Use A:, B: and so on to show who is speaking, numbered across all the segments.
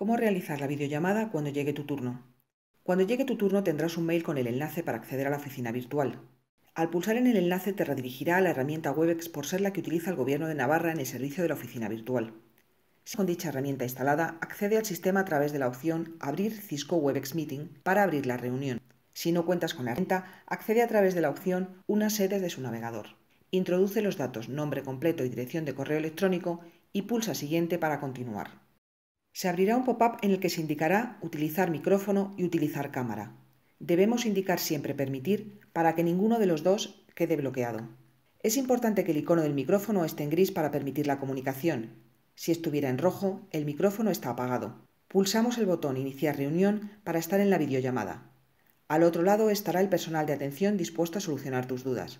A: Cómo realizar la videollamada cuando llegue tu turno. Cuando llegue tu turno tendrás un mail con el enlace para acceder a la oficina virtual. Al pulsar en el enlace te redirigirá a la herramienta Webex por ser la que utiliza el Gobierno de Navarra en el servicio de la oficina virtual. Con dicha herramienta instalada, accede al sistema a través de la opción Abrir Cisco Webex Meeting para abrir la reunión. Si no cuentas con la herramienta, accede a través de la opción Una sede de su navegador. Introduce los datos, nombre completo y dirección de correo electrónico y pulsa Siguiente para continuar. Se abrirá un pop-up en el que se indicará utilizar micrófono y utilizar cámara. Debemos indicar siempre permitir para que ninguno de los dos quede bloqueado. Es importante que el icono del micrófono esté en gris para permitir la comunicación. Si estuviera en rojo, el micrófono está apagado. Pulsamos el botón Iniciar reunión para estar en la videollamada. Al otro lado estará el personal de atención dispuesto a solucionar tus dudas.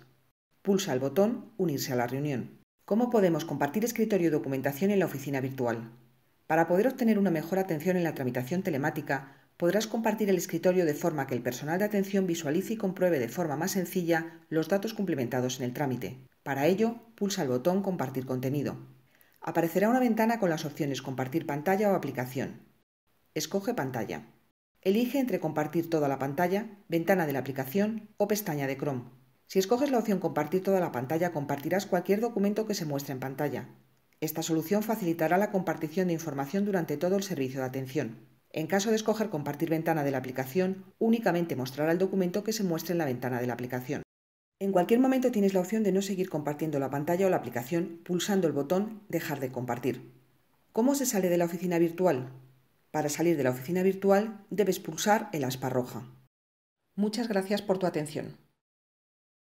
A: Pulsa el botón Unirse a la reunión. ¿Cómo podemos compartir escritorio y documentación en la oficina virtual? Para poder obtener una mejor atención en la tramitación telemática, podrás compartir el escritorio de forma que el personal de atención visualice y compruebe de forma más sencilla los datos complementados en el trámite. Para ello, pulsa el botón Compartir contenido. Aparecerá una ventana con las opciones Compartir pantalla o aplicación. Escoge pantalla. Elige entre compartir toda la pantalla, ventana de la aplicación o pestaña de Chrome. Si escoges la opción Compartir toda la pantalla, compartirás cualquier documento que se muestre en pantalla. Esta solución facilitará la compartición de información durante todo el servicio de atención. En caso de escoger compartir ventana de la aplicación, únicamente mostrará el documento que se muestre en la ventana de la aplicación. En cualquier momento tienes la opción de no seguir compartiendo la pantalla o la aplicación pulsando el botón Dejar de compartir. ¿Cómo se sale de la oficina virtual? Para salir de la oficina virtual debes pulsar el aspa roja. Muchas gracias por tu atención.